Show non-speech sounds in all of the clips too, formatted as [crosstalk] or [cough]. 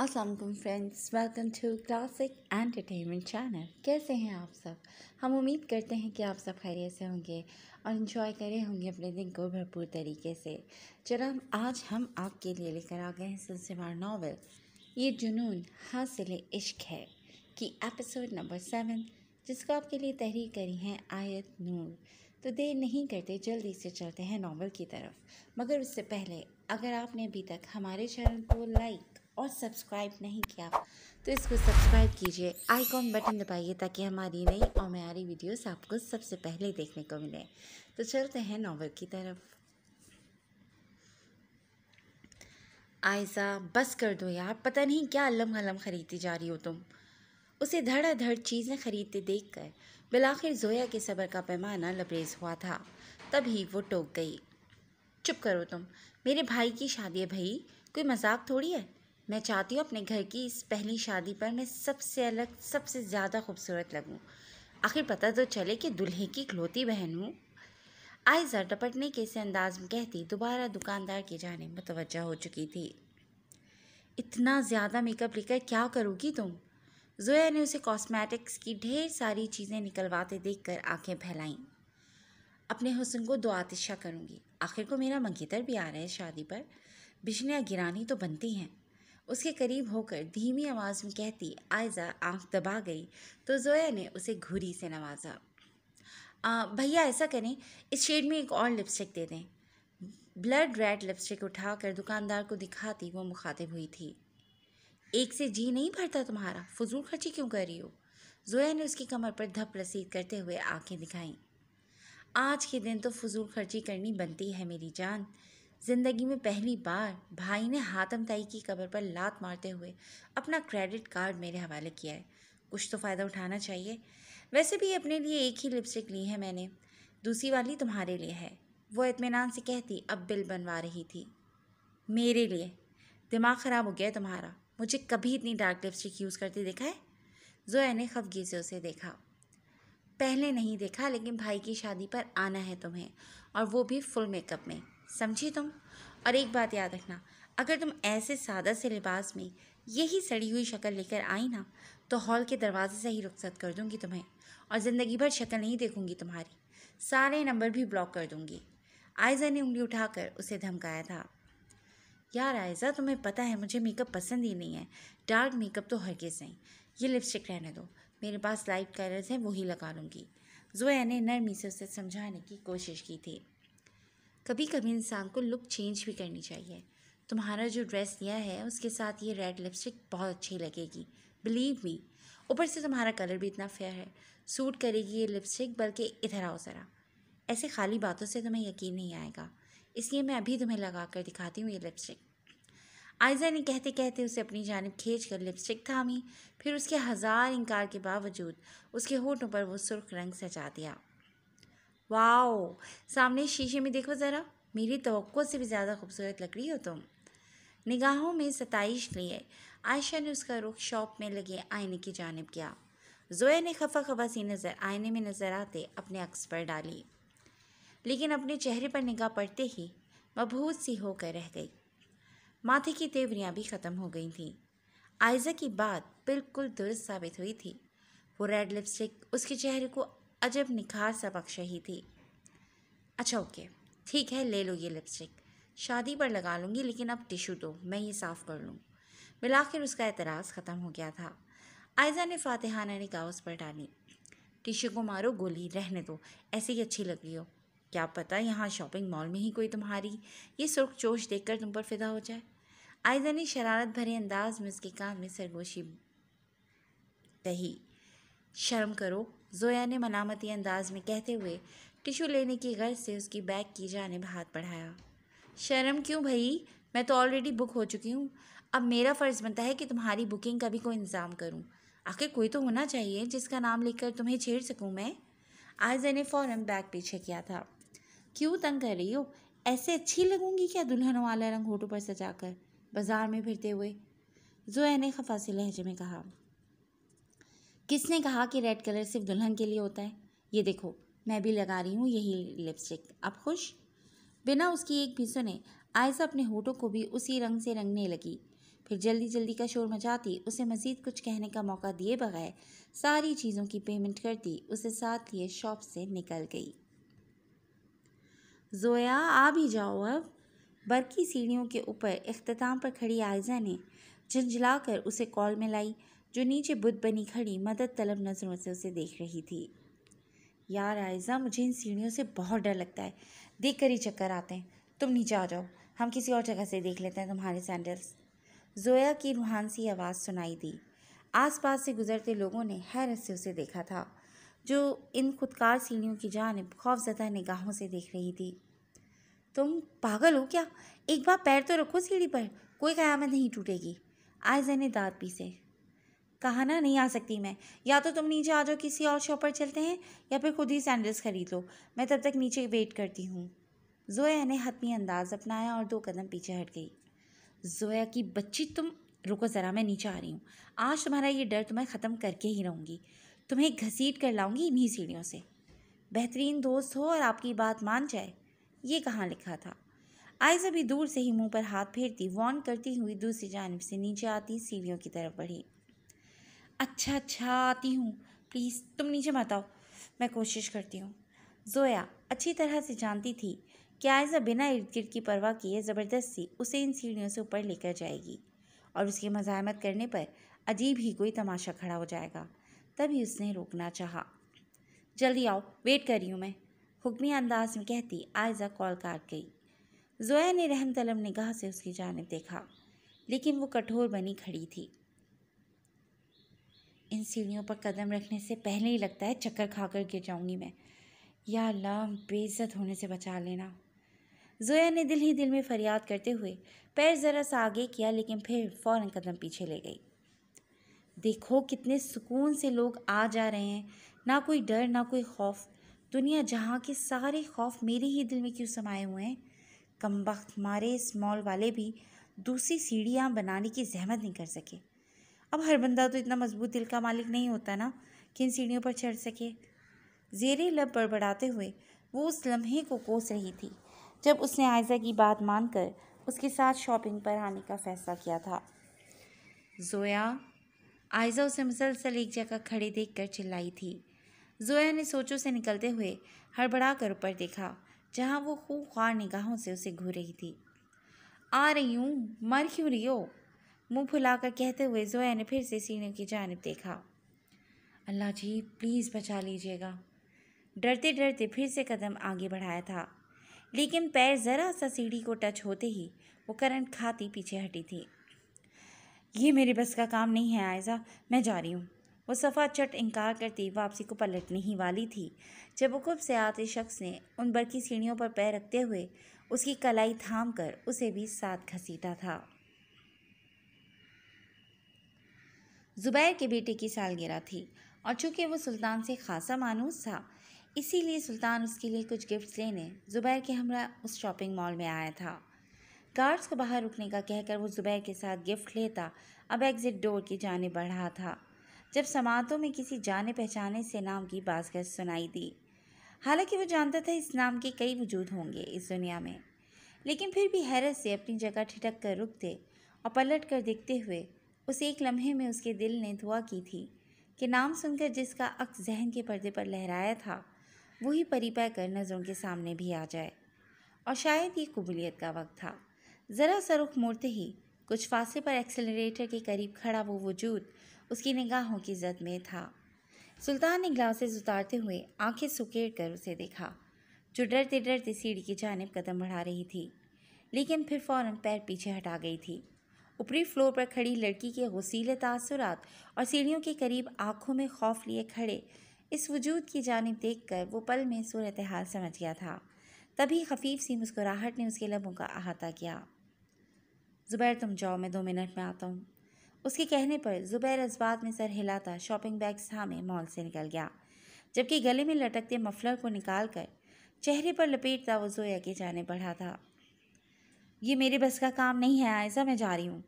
Aslam friends welcome to classic entertainment channel कैसे हैं आप सब हम उम्मीद करते हैं कि आप सब खैरियत से होंगे और इन्जॉय करे होंगे अपने दिन को भरपूर तरीके से चलो हम आज हम आपके लिए लेकर आ गए हैं सिलसिलेवार नावल ये जुनून हासिल इश्क है कि एपिसोड नंबर सेवन जिसको आपके लिए तहरीर करी है आयत नूर तो देर नहीं करते जल्दी से चलते हैं नावल की तरफ मगर उससे पहले अगर आपने अभी तक हमारे चैनल को लाइक और सब्सक्राइब नहीं किया तो इसको सब्सक्राइब कीजिए आइकॉन बटन दबाइए ताकि हमारी नई और मैारी वीडियोस आपको सबसे पहले देखने को मिले तो चलते हैं नावल की तरफ आयसा बस कर दो यार पता नहीं क्या अलम हलम खरीदती जा रही हो तुम उसे धड़ाधड़ चीज़ें खरीदते देख कर बिलाखिर जोया के सबर का पैमाना लबरेज हुआ था तभी वो टोक गई चुप करो तुम मेरे भाई की शादी है भाई कोई मजाक थोड़ी है मैं चाहती हूँ अपने घर की इस पहली शादी पर मैं सबसे अलग सबसे ज़्यादा खूबसूरत लगूँ आखिर पता तो चले कि दुल्हे की इकलौती बहन हूँ आयजा टपटने के से अंदाज में कहती दोबारा दुकानदार के जाने मुतवजह हो चुकी थी इतना ज़्यादा मेकअप लेकर क्या करोगी तुम जोया ने उसे कॉस्मेटिक्स की ढेर सारी चीज़ें निकलवाते देखकर आंखें फैलाईं अपने हुसन को दो आतिशा करूँगी आखिर को मेरा मंगेतर भी आ रहा है शादी पर बिजलियाँ गिरानी तो बनती हैं उसके करीब होकर धीमी आवाज़ में कहती आयजा आंख दबा गई तो जोया ने उसे घुरी से नवाजा भैया ऐसा करें इस शेड में एक और लिपस्टिक दे दें ब्लड रेड लिपस्टिक उठाकर दुकानदार को दिखाती वो मुखातिब हुई थी एक से जी नहीं भरता तुम्हारा फजूल खर्ची क्यों कर रही हो जोया ने उसकी कमर पर धप रसीद करते हुए आंखें दिखाई आज के दिन तो फजूल खर्ची करनी बनती है मेरी जान ज़िंदगी में पहली बार भाई ने हातम ताई की कब्र पर लात मारते हुए अपना क्रेडिट कार्ड मेरे हवाले किया है कुछ तो फ़ायदा उठाना चाहिए वैसे भी अपने लिए एक ही लिपस्टिक ली है मैंने दूसरी वाली तुम्हारे लिए है वो इतमान से कहती अब बिल बनवा रही थी मेरे लिए दिमाग ख़राब हो गया तुम्हारा मुझे कभी इतनी डार्क लिपस्टिक यूज़ करती देखा है जोया ने खफगी से उसे देखा पहले नहीं देखा लेकिन भाई की शादी पर आना है तुम्हें और वो भी फुल मेकअप में समझे तुम और एक बात याद रखना अगर तुम ऐसे सादा से लिबास में यही सड़ी हुई शक्ल लेकर आई ना तो हॉल के दरवाजे से ही रुखसत कर दूंगी तुम्हें और ज़िंदगी भर शक्ल नहीं देखूंगी तुम्हारी सारे नंबर भी ब्लॉक कर दूंगी आयजा ने उंगली उठाकर उसे धमकाया था यार आयजा तुम्हें पता है मुझे मेकअप पसंद ही नहीं है डार्क मेकअप तो किस नहीं ये लिपस्टिक रहने दो मेरे पास लाइट कलर्स हैं वही लगा लूँगी जोया ने नरमी से उसे समझाने की कोशिश की थी कभी कभी इंसान को लुक चेंज भी करनी चाहिए तुम्हारा जो ड्रेस दिया है उसके साथ ये रेड लिपस्टिक बहुत अच्छी लगेगी बिलीव मी ऊपर से तुम्हारा कलर भी इतना फेयर है सूट करेगी ये लिपस्टिक बल्कि इधर आओ ज़रा ऐसे खाली बातों से तुम्हें यकीन नहीं आएगा इसलिए मैं अभी तुम्हें लगा कर दिखाती हूँ ये लिपस्टिक आयजा ने कहते कहते उसे अपनी जानब खींच कर लिपस्टिक थामी फिर उसके हज़ार इनकार के बावजूद उसके होठों पर वो सुर्ख रंग सजा दिया वाओ सामने शीशे में देखो ज़रा मेरी तो से भी ज़्यादा खूबसूरत लग रही हो तुम निगाहों में सताइश लिए आयशा ने उसका रुख शॉप में लगे आईने की जानब किया जोया ने खफा खफा सी नज़र आईने में नज़र आते अपने अक्स पर डाली लेकिन अपने चेहरे पर निगाह पड़ते ही मबहूत सी होकर रह गई माथे की तेवरियाँ भी ख़त्म हो गई थीं आयजा की बात बिल्कुल दुरुस्त साबित हुई थी वो रेड लिपस्टिक उसके चेहरे को अजब निखार सा ही थी अच्छा ओके ठीक है ले लो ये लिपस्टिक शादी पर लगा लूँगी लेकिन अब टिशू दो मैं ये साफ़ कर लूँ मिलाकर उसका एतराज़ ख़त्म हो गया था आयजा ने फातिहाना ने कागज़ पर डाली टिशू को मारो गोली रहने दो ऐसे ही अच्छी लग रही हो क्या पता यहाँ शॉपिंग मॉल में ही कोई तुम्हारी ये सुर्ख चोश देख तुम पर फिदा हो जाए आयजा ने शरारत भरे अंदाज में उसके कान में सरगोशी कही शर्म करो जोया ने मनामती अंदाज में कहते हुए टिशू लेने की गर्ज से उसकी बैग की जानब हाथ बढ़ाया शर्म क्यों भई मैं तो ऑलरेडी बुक हो चुकी हूँ अब मेरा फ़र्ज़ बनता है कि तुम्हारी बुकिंग का भी कोई इंतज़ाम करूँ आखिर कोई तो होना चाहिए जिसका नाम लिखकर तुम्हें छेड़ सकूँ मैं आज ने फ़ौरन बैग पीछे किया था क्यों तंग कर रही हो ऐसे अच्छी लगूंगी क्या दुल्हन वाला रंग होटों पर सजाकर बाजार में फिरते हुए जोया ने खफा से लहजे में कहा किसने कहा कि रेड कलर सिर्फ दुल्हन के लिए होता है ये देखो मैं भी लगा रही हूँ यही लिपस्टिक अब खुश बिना उसकी एक भी सुने आयसा अपने होठों को भी उसी रंग से रंगने लगी फिर जल्दी जल्दी का शोर मचाती उसे मज़ीद कुछ कहने का मौका दिए बगैर सारी चीज़ों की पेमेंट करती उसे साथ लिए शॉप से निकल गई जोया आ भी जाओ अब बरकी सीढ़ियों के ऊपर अख्ताम पर खड़ी आयजा ने झंझला कर उसे कॉल में लाई जो नीचे बुत बनी खड़ी मदद तलब नज़रों से उसे देख रही थी यार आयजा मुझे इन सीढ़ियों से बहुत डर लगता है देख कर ही चक्कर आते हैं तुम नीचे आ जाओ हम किसी और जगह से देख लेते हैं तुम्हारे सैंडल्स जोया की रूहान सी आवाज़ सुनाई दी आसपास से गुजरते लोगों ने हैरत से उसे देखा था जो इन खुदकार सीढ़ियों की जानब खौफजदा निगाहों से देख रही थी तुम पागल हो क्या एक बार पैर तो रखो सीढ़ी पर कोई कयामत नहीं टूटेगी आयजा ने दाँत पीसे कहा ना नहीं आ सकती मैं या तो तुम नीचे आ जाओ किसी और शॉप पर चलते हैं या फिर खुद ही सैंडल्स खरीद लो मैं तब तक नीचे वेट करती हूँ जोया ने हतमी अंदाज़ अपनाया और दो कदम पीछे हट गई जोया की बच्ची तुम रुको ज़रा मैं नीचे आ रही हूँ आज तुम्हारा ये डर तुम्हें तो ख़त्म करके ही रहूँगी तुम्हें घसीट कर लाऊंगी इन्हीं सीढ़ियों से बेहतरीन दोस्त हो और आपकी बात मान जाए ये कहाँ लिखा था आयजा भी दूर से ही मुंह पर हाथ फेरती वॉर्न करती हुई दूसरी जानब से नीचे आती सीढ़ियों की तरफ बढ़ी अच्छा अच्छा आती हूँ प्लीज़ तुम नीचे मत आओ मैं कोशिश करती हूँ जोया अच्छी तरह से जानती थी कि आयजा बिना इर्द गिर्द की परवाह किए ज़बरदस्ती उसे इन सीढ़ियों से ऊपर लेकर जाएगी और उसकी मजामत करने पर अजीब ही कोई तमाशा खड़ा हो जाएगा तभी उसने रोकना चाहा जल्दी आओ वेट कर रही हूँ मैं हुक्मी अंदाज में कहती आयजा कॉल काट गई जोया ने रहम तलम निगाह से उसकी जानब देखा लेकिन वो कठोर बनी खड़ी थी इन सीढ़ियों पर कदम रखने से पहले ही लगता है चक्कर खाकर गिर जाऊंगी मैं या अल्लाह बेइज्जत होने से बचा लेना जोया ने दिल ही दिल में फरियाद करते हुए पैर ज़रा सा आगे किया लेकिन फिर फ़ौरन कदम पीछे ले गई देखो कितने सुकून से लोग आ जा रहे हैं ना कोई डर ना कोई खौफ दुनिया जहाँ के सारे खौफ मेरे ही दिल में क्यों समाये हुए हैं कम वक्त मारे इस मॉल वाले भी दूसरी सीढ़ियाँ बनाने की जहमत नहीं कर सके अब हर बंदा तो इतना मजबूत दिल का मालिक नहीं होता ना कि इन सीढ़ियों पर चढ़ सके जेरे लब बड़बड़ाते हुए वो उस लम्हे को कोस रही थी जब उसने आयजा की बात मानकर उसके साथ शॉपिंग पर आने का फैसला किया था जोया आयजा उसे मुसलसल एक जगह खड़े देख कर चिल्लाई थी जोया ने सोचों से निकलते हुए हड़बड़ा कर ऊपर देखा जहाँ वो खूब ख्वार निगाहों से उसे घूर रही थी आ रही हूँ मर क्यों रही हो मुंह फुलाकर कहते हुए जोया ने फिर से सीने की जानब देखा अल्लाह जी प्लीज़ बचा लीजिएगा डरते डरते फिर से कदम आगे बढ़ाया था लेकिन पैर ज़रा सा सीढ़ी को टच होते ही वो करंट खाती पीछे हटी थी ये मेरे बस का काम नहीं है आयज़ा मैं जा रही हूँ वो सफ़ा चट इनकार करती वापसी को पलटने ही वाली थी जब वो खूब से आते शख्स ने उन बड़की सीढ़ियों पर पैर रखते हुए उसकी कलाई थाम कर उसे भी साथ घसीटा था ज़ुबैर के बेटे की सालगिरह थी और चूँकि वो सुल्तान से खासा मानूस था इसीलिए सुल्तान उसके लिए कुछ गिफ्ट्स लेने ज़ुबैर के हमरा उस शॉपिंग मॉल में आया था गार्ड्स को बाहर रुकने का कहकर वो ज़ुबैर के साथ गिफ्ट लेता अब एग्ज़िट डोर की जाने बढ़ा था जब समातों में किसी जाने पहचाने से नाम की बाजगत सुनाई दी हालांकि वो जानता था इस नाम के कई वजूद होंगे इस दुनिया में लेकिन फिर भी हैरत से अपनी जगह ठिठक कर रुकते और पलट कर देखते हुए उस एक लम्हे में उसके दिल ने दुआ की थी कि नाम सुनकर जिसका अक्स जहन के पर्दे पर लहराया था वही पै कर नज़रों के सामने भी आ जाए और शायद ये कबूलियत का वक्त था ज़रा सरुख मुड़ते ही कुछ फासले पर एक्सेलरेटर के करीब खड़ा वो वजूद उसकी निगाहों की जद में था सुल्तान ने ग्लासेस उतारते हुए आंखें सुकेड़ कर उसे देखा जो डरते डरते सीढ़ी की जानब कदम बढ़ा रही थी लेकिन फिर फौरन पैर पीछे हटा गई थी ऊपरी फ्लोर पर खड़ी लड़की के गसीले तासुरात और सीढ़ियों के करीब आंखों में खौफ लिए खड़े इस वजूद की जानब देख कर वो पल में सूरत हाल समझ गया था तभी खफीफ सी मुस्कुराहट ने उसके लबों का अहाता किया ज़ुबैर तुम जाओ मैं दो मिनट में आता हूँ उसके कहने पर ज़ुबैर इस्बात में सर हिलाता शॉपिंग बैग सामे मॉल से निकल गया जबकि गले में लटकते मफलर को निकाल कर चेहरे पर लपेटता वो जोया के जाने बढ़ा था ये मेरे बस का काम नहीं है आयजा मैं जा रही हूँ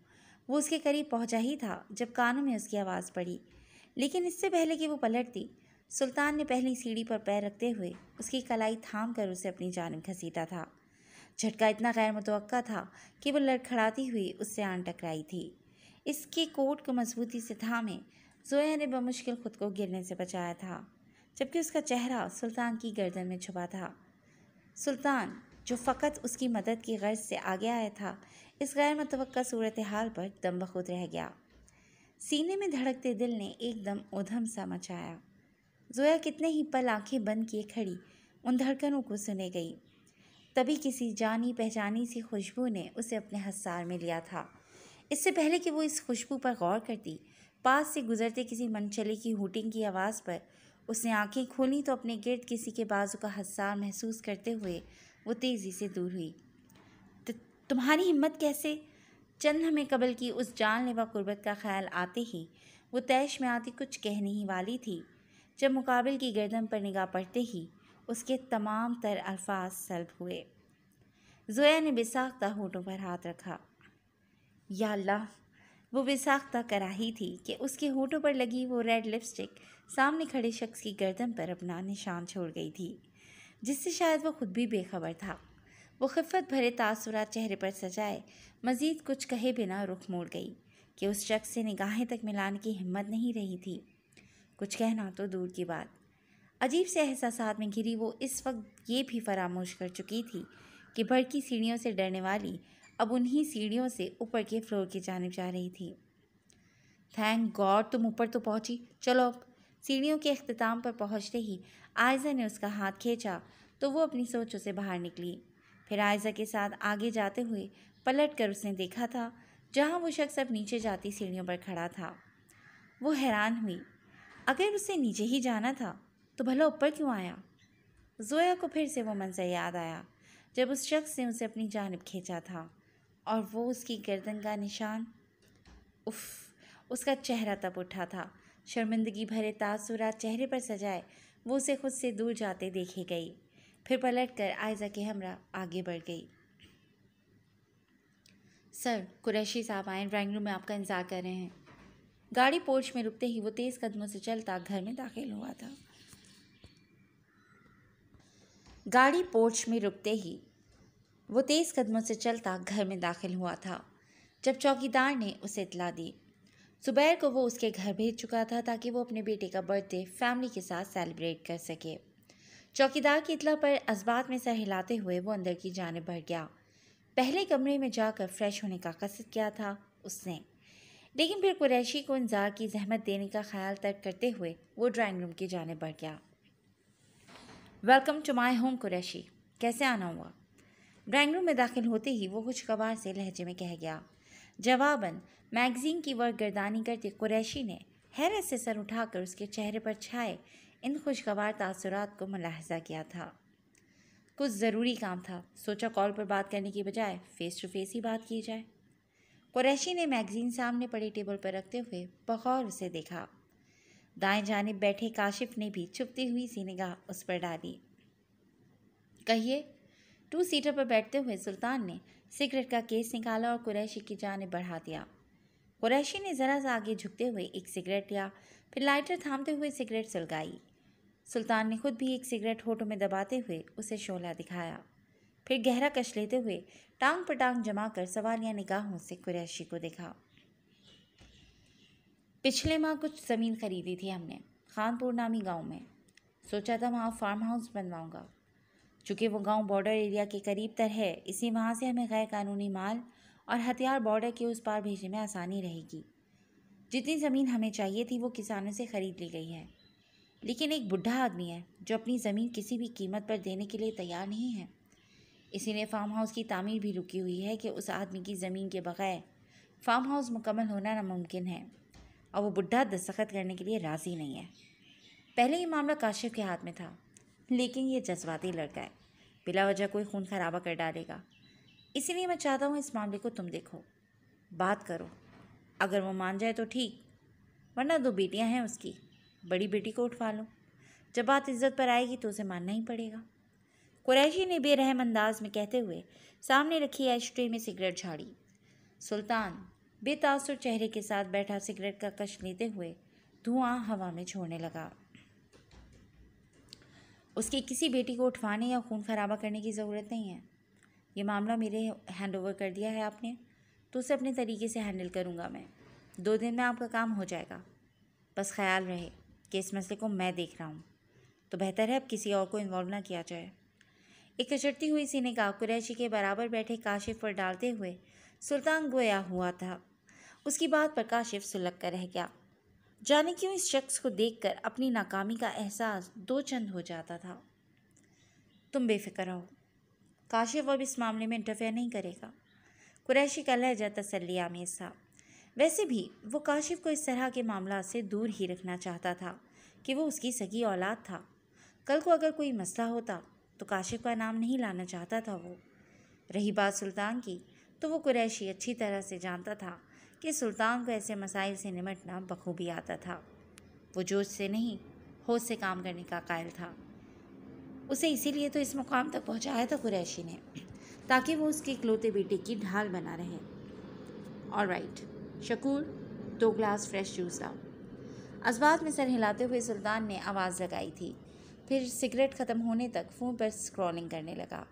वो उसके करीब पहुँचा ही था जब कानों में उसकी आवाज़ पड़ी लेकिन इससे पहले कि वो पलटती सुल्तान ने पहली सीढ़ी पर पैर रखते हुए उसकी कलाई थाम कर उसे अपनी जानब घसीटा था झटका इतना गैर मुतवक़ा था कि वो लड़खड़ाती हुई उससे आन टकराई थी इसके कोट को मजबूती से थामे जोया ने बमुश्किल खुद को गिरने से बचाया था जबकि उसका चेहरा सुल्तान की गर्दन में छुपा था सुल्तान जो फ़कत उसकी मदद की गर्ज से आगे आया था इस गैर मतवक़ सूरत हाल पर दम बखुद रह गया सीने में धड़कते दिल ने एकदम उधम सा मचाया जोया कितने ही पल आंखें बंद किए खड़ी उन धड़कनों को सुने गई तभी किसी जानी पहचानी सी खुशबू ने उसे अपने हसार में लिया था इससे पहले कि वो इस खुशबू पर गौर करती पास से गुजरते किसी मनचले की हूटिंग की आवाज़ पर उसने आंखें खोली तो अपने गिरद किसी के बाजू का हसार महसूस करते हुए वो तेज़ी से दूर हुई तो तुम्हारी हिम्मत कैसे चंद हमें कबल की उस जानलेवा कुर्बत का ख्याल आते ही वो तैश में आती कुछ कहने ही वाली थी जब मुकाबिल की गर्दन पर निगाह पड़ते ही उसके तमाम तर अल्फाज सलब हुए जोया ने बेसाख्ता होटों पर हाथ रखा या अल्लाह वो बेसाख्ता कराही थी कि उसके होठों पर लगी वो रेड लिपस्टिक सामने खड़े शख्स की गर्दन पर अपना निशान छोड़ गई थी जिससे शायद वह खुद भी बेखबर था वो खिफत भरे तासुरात चेहरे पर सजाए मज़ीद कुछ कहे बिना रुख मोड़ गई कि उस शख्स से निगाहें तक मिलाने की हिम्मत नहीं रही थी कुछ कहना तो दूर की बात अजीब से एहसास में घिरी वो इस वक्त ये भी फरामोश कर चुकी थी कि भड़की सीढ़ियों से डरने वाली अब उन्हीं सीढ़ियों से ऊपर के फ्लोर की जानब जा रही थी थैंक गॉड तुम ऊपर तो पहुंची चलो अब सीढ़ियों के अख्ताम पर पहुँचते ही आयजा ने उसका हाथ खींचा तो वो अपनी सोचों से बाहर निकली फिर आयजा के साथ आगे जाते हुए पलट कर उसने देखा था जहाँ वो शख्स अब नीचे जाती सीढ़ियों पर खड़ा था वो हैरान हुई अगर उसे नीचे ही जाना था तो भला ऊपर क्यों आया जोया को फिर से वो मंजर याद आया जब उस शख्स ने उसे अपनी जानब खींचा था और वो उसकी गर्दन का निशान उफ उसका चेहरा तब उठा था शर्मिंदगी भरे तासुरा चेहरे पर सजाए वो उसे खुद से दूर जाते देखी गई फिर पलट कर आयजा के हमरा आगे बढ़ गई सर कुरैशी साहब आए ड्राइंग रूम में आपका इंतज़ार कर रहे हैं गाड़ी पोर्च में रुकते ही वो तेज़ कदमों से चलता घर में दाखिल हुआ था गाड़ी पोर्च में रुकते ही वो तेज़ कदमों से चलता घर में दाखिल हुआ था जब चौकीदार ने उसे इतला दी सुबैर को वो उसके घर भेज चुका था ताकि वो अपने बेटे का बर्थडे फैमिली के साथ सेलिब्रेट कर सके चौकीदार की इतला पर असबात में सर हिलाते हुए वो अंदर की जानब बढ़ गया पहले कमरे में जाकर फ्रेश होने का कसद किया था उसने लेकिन फिर कुरैशी को इंजार की जहमत देने का ख्याल तर्क करते हुए वो ड्राइंग रूम की जानब बढ़ गया welcome to my home Qureshi कैसे आना हुआ ड्राइंग रूम में दाखिल होते ही वो कुछ कबार से लहजे में कह गया जवाबन मैगज़ीन की वर्क गर्दानी करते कुरैशी ने हैरत से सर उठाकर उसके चेहरे पर छाए इन खुशगवार तासरात को मुलाहजा किया था कुछ ज़रूरी काम था सोचा कॉल पर बात करने की बजाय फ़ेस टू फेस ही बात की जाए कुरैशी ने मैगज़ीन सामने पड़े टेबल पर रखते हुए बखौर उसे देखा दाएं जानब बैठे काशिफ ने भी छुपती हुई सी निगाह उस पर डाली कहिए टू सीटर पर बैठते हुए सुल्तान ने सिगरेट का केस निकाला और कुरैशी की जाने बढ़ा दिया कुरैशी ने ज़रा सा आगे झुकते हुए एक सिगरेट लिया फिर लाइटर थामते हुए सिगरेट सुलगाई सुल्तान ने खुद भी एक सिगरेट होठों में दबाते हुए उसे शोला दिखाया फिर गहरा कश लेते हुए टांग पर टांग जमा कर सवालिया निगाहों से कुरैशी को देखा पिछले माह कुछ ज़मीन खरीदी थी हमने खानपुर नामी गांव में सोचा था वहाँ फार्म हाउस बनवाऊंगा चूँकि वो गांव बॉर्डर एरिया के करीब तर है इसी वहाँ से हमें गैर कानूनी माल और हथियार बॉर्डर के उस पार भेजने में आसानी रहेगी जितनी ज़मीन हमें चाहिए थी वो किसानों से ख़रीद ली गई है लेकिन एक बुढ़ा आदमी है जो अपनी ज़मीन किसी भी कीमत पर देने के लिए तैयार नहीं है इसीलिए फार्म हाउस की तामीर भी रुकी हुई है कि उस आदमी की ज़मीन के बगैर फार्म हाउस मुकम्मल होना नामुमकिन है और वो बुढ़ा दस्तखत करने के लिए राज़ी नहीं है पहले ये मामला काशिफ के हाथ में था लेकिन ये जज्बाती लड़का है बिला वजह कोई खून खराबा कर डालेगा इसीलिए मैं चाहता हूँ इस मामले को तुम देखो बात करो अगर वो मान जाए तो ठीक वरना दो बेटियाँ हैं उसकी बड़ी बेटी को उठवा लो जब बात इज्जत पर आएगी तो उसे मानना ही पड़ेगा कुरैशी ने बेरहम अंदाज में कहते हुए सामने रखी ऐश ट्रे में सिगरेट झाड़ी सुल्तान बेतासुर चेहरे के साथ बैठा सिगरेट का कश लेते हुए धुआं हवा में छोड़ने लगा उसकी किसी बेटी को उठवाने या खून खराबा करने की ज़रूरत नहीं है ये मामला मेरे हैंड ओवर कर दिया है आपने तो उसे अपने तरीके से हैंडल करूँगा मैं दो दिन में आपका काम हो जाएगा बस ख्याल रहे कि इस मसले को मैं देख रहा हूँ तो बेहतर है अब किसी और को इन्वॉल्व ना किया जाए एक कचरती हुई सीने का कुरैशी के बराबर बैठे काशिफ पर डालते हुए सुल्तान गोया हुआ था उसकी बात पर काशिफ सुलग कर रह गया जाने क्यों इस शख्स को देखकर अपनी नाकामी का एहसास दो चंद हो जाता था तुम बेफिक्र हो काशिफ अब इस मामले में इंटरफेयर नहीं करेगा कुरैशी का लहजा तसली आमेज था वैसे भी वो काशिफ को इस तरह के मामला से दूर ही रखना चाहता था कि वो उसकी सगी औलाद था कल को अगर कोई मसला होता तो काशिफ का नाम नहीं लाना चाहता था वो रही बात सुल्तान की तो वो कुरैशी अच्छी तरह से जानता था कि सुल्तान को ऐसे मसाइल से निमटना बखूबी आता था वो जोश से नहीं होश से काम करने का कायल था उसे इसीलिए तो इस मुकाम तक पहुंचाया था कुरैशी ने ताकि वो उसके इकलौते बेटे की ढाल बना रहे और राइट शकूर दो ग्लास फ्रेश जूस लाओ असबात में सर हिलाते हुए सुल्तान ने आवाज़ लगाई थी फिर सिगरेट ख़त्म होने तक फ़ोन पर स्क्रॉलिंग करने लगा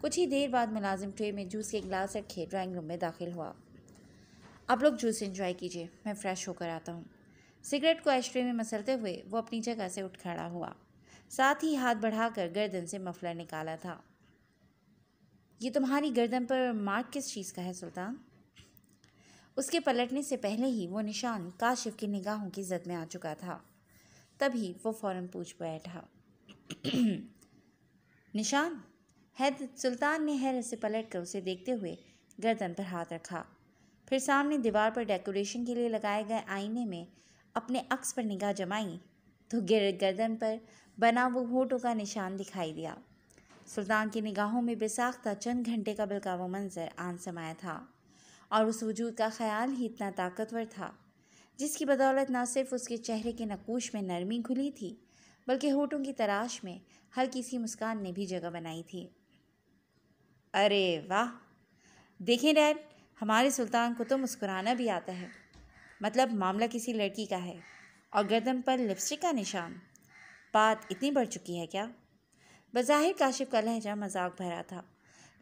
कुछ ही देर बाद मुलाजिम ट्रे में जूस के गिलास रखे ड्राइंग रूम में दाखिल हुआ आप लोग जूस इंजॉय कीजिए मैं फ़्रेश होकर आता हूँ सिगरेट को एशट्रे में मसलते हुए वो अपनी जगह से उठ खड़ा हुआ साथ ही हाथ बढ़ाकर गर्दन से मफलर निकाला था ये तुम्हारी गर्दन पर मार्क किस चीज़ का है सुल्तान उसके पलटने से पहले ही वो निशान काशिफ की निगाहों की जद में आ चुका था तभी वो फ़ौर पूछ बैठा [clears throat] निशान हैद सुल्तान ने हैर से पलट कर उसे देखते हुए गर्दन पर हाथ रखा फिर सामने दीवार पर डेकोरेशन के लिए लगाए गए आईने में अपने अक्स पर निगाह जमाई तो गिर गर्दन पर बना वो होठों का निशान दिखाई दिया सुल्तान की निगाहों में बेसाख्ता चंद घंटे का बल वो मंज़र आन समाया था और उस वजूद का ख्याल ही इतना ताकतवर था जिसकी बदौलत न सिर्फ उसके चेहरे के नकूश में नरमी घुली थी बल्कि होठों की तराश में हल्की सी मुस्कान ने भी जगह बनाई थी अरे वाह देखें डैड हमारे सुल्तान को तो मुस्कुराना भी आता है मतलब मामला किसी लड़की का है और गर्दन पर लिपस्टिक का निशान बात इतनी बढ़ चुकी है क्या बज़ाहिर काशिफ का लहजा मजाक भरा था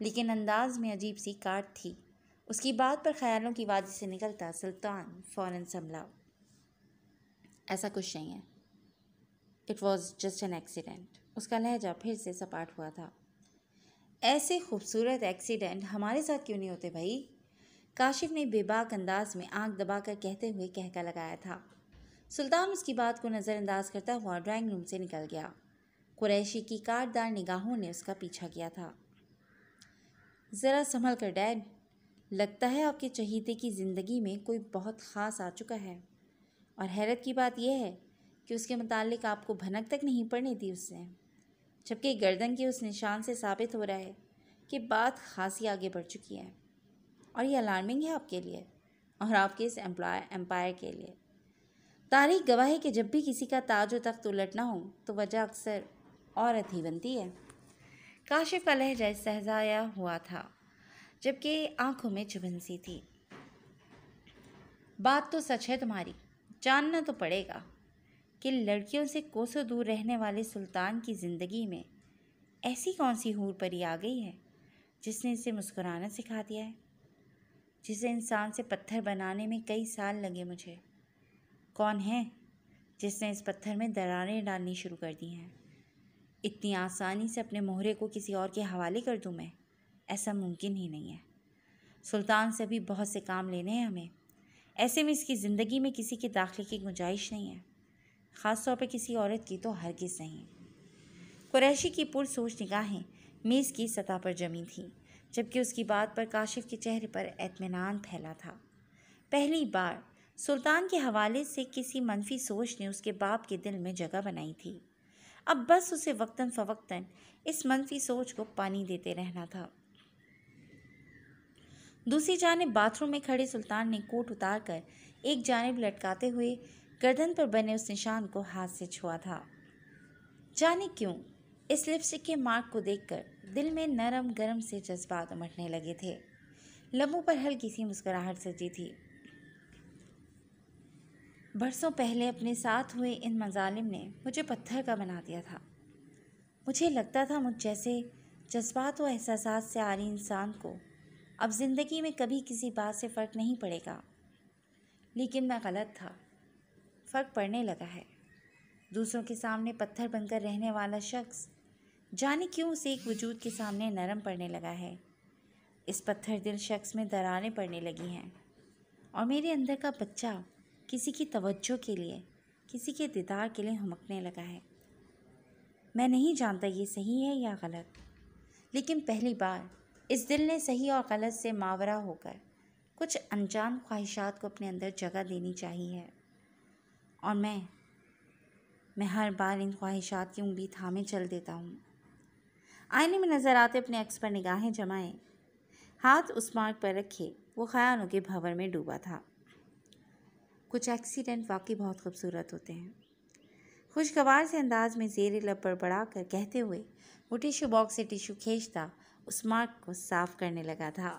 लेकिन अंदाज में अजीब सी काट थी उसकी बात पर ख्यालों की वादी से निकलता सुल्तान फ़ौर संभला ऐसा कुछ नहीं है it was just an accident उसका लहजा फिर से सपाट हुआ था ऐसे खूबसूरत एक्सीडेंट हमारे साथ क्यों नहीं होते भाई काशिफ ने बेबाक अंदाज में आंख दबाकर कहते हुए कहका लगाया था सुल्तान उसकी बात को नज़रअंदाज करता हुआ ड्राइंग रूम से निकल गया कुरैशी की कारदार निगाहों ने उसका पीछा किया था ज़रा संभल कर डैड लगता है आपके चहीते की ज़िंदगी में कोई बहुत ख़ास आ चुका है और हैरत की बात यह है कि उसके मतलब आपको भनक तक नहीं पड़ने दी उससे जबकि गर्दन के उस निशान से साबित हो रहा है कि बात खासी आगे बढ़ चुकी है और ये अलार्मिंग है आपके लिए और आपके इस एम्प्लॉय एम्पायर के लिए तारीख गवाह है कि जब भी किसी का ताज व तख्त उलटना हो तो वजह अक्सर औरत ही बनती है काशिफ का लहजा सहजाया हुआ था जबकि आंखों में चुभन सी थी बात तो सच है तुम्हारी जानना तो पड़ेगा कि लड़कियों से कोसों दूर रहने वाले सुल्तान की ज़िंदगी में ऐसी कौन सी हूर परी आ गई है जिसने इसे मुस्कुराना सिखा दिया है जिसे इंसान से पत्थर बनाने में कई साल लगे मुझे कौन है जिसने इस पत्थर में दरारें डालनी शुरू कर दी हैं इतनी आसानी से अपने मोहरे को किसी और के हवाले कर दूँ मैं ऐसा मुमकिन ही नहीं है सुल्तान से भी बहुत से काम लेने हैं हमें ऐसे में इसकी ज़िंदगी में किसी के दाखिले की गुंजाइश नहीं है ख़ास तौर पर किसी औरत की तो हरगिज़ नहीं कुरैशी की पुरसोच निगाहें मेज़ की सतह पर जमी थीं जबकि उसकी बात पर काशिफ के चेहरे पर एतमान फैला था पहली बार सुल्तान के हवाले से किसी मनफी सोच ने उसके बाप के दिल में जगह बनाई थी अब बस उसे वक्ता फवक्ता इस मनफी सोच को पानी देते रहना था दूसरी जानब बाथरूम में खड़े सुल्तान ने कोट उतार कर एक जानब लटकाते हुए गर्दन पर बने उस निशान को हाथ से छुआ था जाने क्यों इस लिपस्टिक के मार्क को देखकर दिल में नरम गरम से जज्बात उमटने लगे थे लबों पर हल्की सी मुस्कुराहट सजी थी बरसों पहले अपने साथ हुए इन मजालिम ने मुझे पत्थर का बना दिया था मुझे लगता था मुझ जैसे जज्बात व एहसास से आ रही इंसान को अब ज़िंदगी में कभी किसी बात से फ़र्क नहीं पड़ेगा लेकिन मैं गलत था फ़र्क पड़ने लगा है दूसरों के सामने पत्थर बनकर रहने वाला शख्स जाने क्यों उसे एक वजूद के सामने नरम पड़ने लगा है इस पत्थर दिल शख्स में दरारें पड़ने लगी हैं और मेरे अंदर का बच्चा किसी की तवज्जो के लिए किसी के दीदार के लिए हमकने लगा है मैं नहीं जानता ये सही है या गलत लेकिन पहली बार इस दिल ने सही और गलत से मावरा होकर कुछ अनजान ख्वाहिशात को अपने अंदर जगह देनी चाहिए और मैं मैं हर बार इन ख्वाहिशात की उंगली थामे चल देता हूँ आईने में नज़र आते अपने अक्स पर निगाहें जमाएं हाथ उस मार्ग पर रखे वो ख्यालों के भंवर में डूबा था कुछ एक्सीडेंट वाकई बहुत खूबसूरत होते हैं खुशगवार से अंदाज में जेरे लब बढ़ा कर कहते हुए वो टिशू बॉक्स से टिशू खींचता उस मार्ग को साफ करने लगा था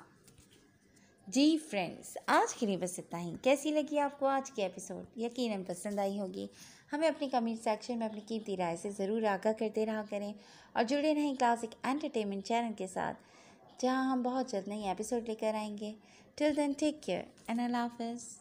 जी फ्रेंड्स आज के लिए बस इतना ही कैसी लगी आपको आज की एपिसोड यकीनन पसंद आई होगी हमें अपनी कमेंट सेक्शन में अपनी कीमती राय से ज़रूर आगाह करते रहा करें और जुड़े रहें क्लासिक एंटरटेनमेंट चैनल के साथ जहाँ हम बहुत जल्द नई एपिसोड लेकर आएंगे till then take care and अल्लाह हाफिज़